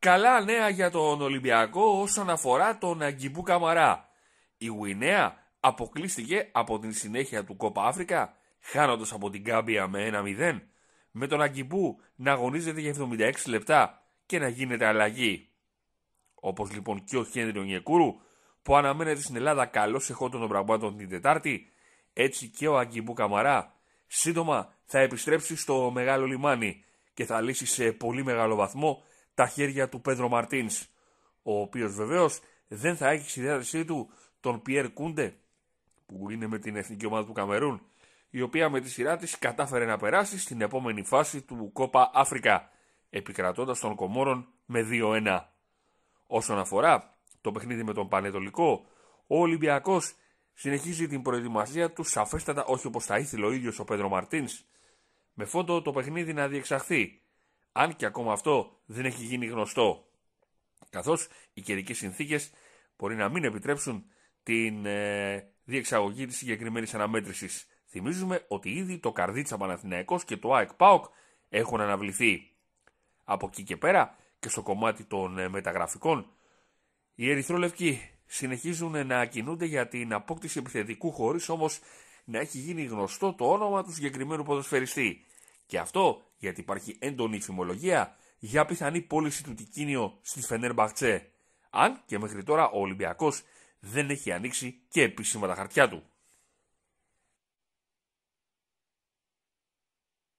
Καλά νέα για τον Ολυμπιακό όσον αφορά τον Αγκιμπού Καμαρά. Η Γουινέα αποκλείστηκε από την συνέχεια του Κόπα Αφρικα, χάνοντας από την Κάμπια με 1-0, με τον Αγκιμπού να αγωνίζεται για 76 λεπτά και να γίνεται αλλαγή. Όπως λοιπόν και ο Χένριον Νιεκούρου, που αναμένεται στην Ελλάδα καλός εχόντων των πραγμάτων την Τετάρτη, έτσι και ο Αγκιμπού Καμαρά σύντομα θα επιστρέψει στο μεγάλο λιμάνι και θα λύσει σε πολύ μεγάλο βαθμό τα χέρια του Πέδρο Μαρτίν, ο οποίος βεβαίως δεν θα έχει στη του τον Πιέρ Κούντε, που είναι με την εθνική ομάδα του Καμερούν, η οποία με τη σειρά της κατάφερε να περάσει στην επόμενη φάση του Κόπα Αφρικα, επικρατώντας τον Κομόρων με 2-1. Όσον αφορά το παιχνίδι με τον Πανετολικό, ο Ολυμπιακός συνεχίζει την προετοιμασία του σαφέστατα όχι όπως θα ήθελε ο ίδιος ο Πέδρο Μαρτίν, με φόντο το παιχνίδι να διεξαχθεί αν και ακόμα αυτό δεν έχει γίνει γνωστό, καθώς οι καιρικές συνθήκες μπορεί να μην επιτρέψουν την ε, διεξαγωγή της συγκεκριμένης αναμέτρησης. Θυμίζουμε ότι ήδη το Καρδίτσα Παναθηναϊκός και το ΑΕΚ ΠΑΟΚ έχουν αναβληθεί. Από εκεί και πέρα και στο κομμάτι των ε, μεταγραφικών, οι ερυθρόλευκοι συνεχίζουν να κινούνται για την απόκτηση επιθετικού χωρίς όμως να έχει γίνει γνωστό το όνομα του συγκεκριμένου ποδοσφαιριστή. Και αυτό γιατί υπάρχει έντονη φημολογία για πιθανή πώληση του τικίνιο στη Φενέρ Μπαχτσέ, αν και μέχρι τώρα ο Ολυμπιακός δεν έχει ανοίξει και επίσημα τα χαρτιά του.